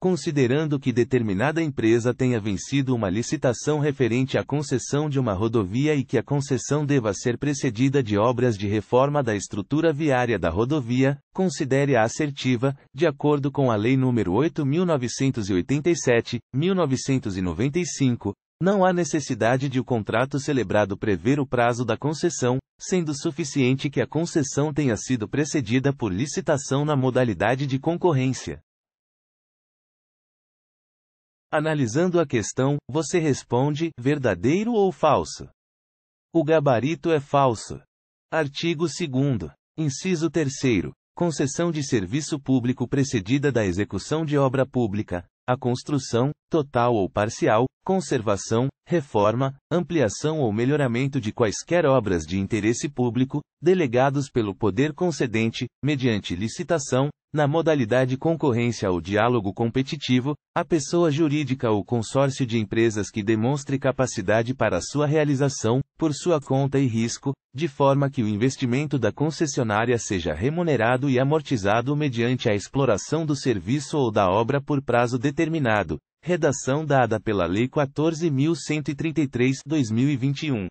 considerando que determinada empresa tenha vencido uma licitação referente à concessão de uma rodovia e que a concessão deva ser precedida de obras de reforma da estrutura viária da rodovia, considere-a assertiva, de acordo com a Lei nº 8.987, 1995, não há necessidade de o contrato celebrado prever o prazo da concessão, sendo suficiente que a concessão tenha sido precedida por licitação na modalidade de concorrência. Analisando a questão, você responde: verdadeiro ou falso? O gabarito é falso. Artigo 2. Inciso 3. Concessão de serviço público precedida da execução de obra pública, a construção, total ou parcial, conservação, reforma, ampliação ou melhoramento de quaisquer obras de interesse público, delegados pelo poder concedente, mediante licitação, na modalidade concorrência ou diálogo competitivo, a pessoa jurídica ou consórcio de empresas que demonstre capacidade para sua realização, por sua conta e risco, de forma que o investimento da concessionária seja remunerado e amortizado mediante a exploração do serviço ou da obra por prazo determinado. Redação dada pela Lei 14.133-2021.